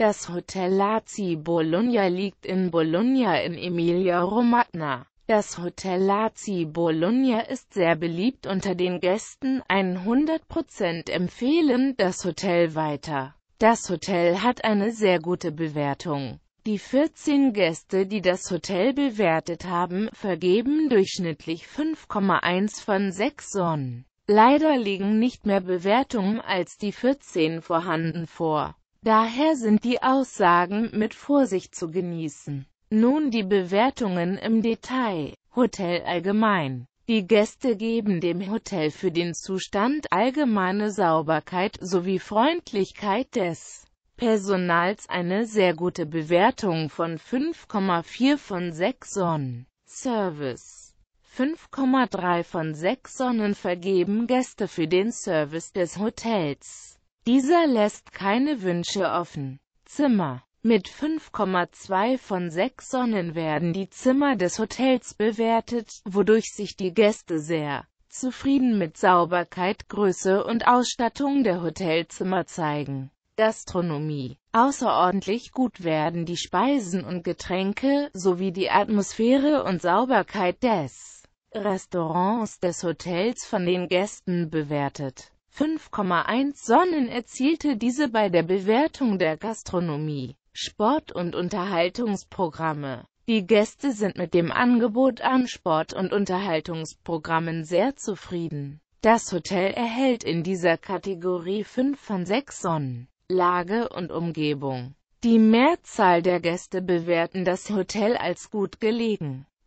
Das Hotel Lazi Bologna liegt in Bologna in Emilia-Romagna. Das Hotel Lazi Bologna ist sehr beliebt unter den Gästen, 100% empfehlen das Hotel weiter. Das Hotel hat eine sehr gute Bewertung. Die 14 Gäste, die das Hotel bewertet haben, vergeben durchschnittlich 5,1 von 6 Sonnen. Leider liegen nicht mehr Bewertungen als die 14 vorhanden vor. Daher sind die Aussagen mit Vorsicht zu genießen. Nun die Bewertungen im Detail. Hotel allgemein. Die Gäste geben dem Hotel für den Zustand allgemeine Sauberkeit sowie Freundlichkeit des Personals eine sehr gute Bewertung von 5,4 von 6 Sonnen. Service 5,3 von 6 Sonnen vergeben Gäste für den Service des Hotels. Dieser lässt keine Wünsche offen. Zimmer mit 5,2 von 6 Sonnen werden die Zimmer des Hotels bewertet, wodurch sich die Gäste sehr zufrieden mit Sauberkeit, Größe und Ausstattung der Hotelzimmer zeigen. Gastronomie. Außerordentlich gut werden die Speisen und Getränke, sowie die Atmosphäre und Sauberkeit des Restaurants des Hotels von den Gästen bewertet. 5,1 Sonnen erzielte diese bei der Bewertung der Gastronomie, Sport- und Unterhaltungsprogramme. Die Gäste sind mit dem Angebot an Sport- und Unterhaltungsprogrammen sehr zufrieden. Das Hotel erhält in dieser Kategorie 5 von 6 Sonnen. Lage und Umgebung. Die Mehrzahl der Gäste bewerten das Hotel als gut gelegen.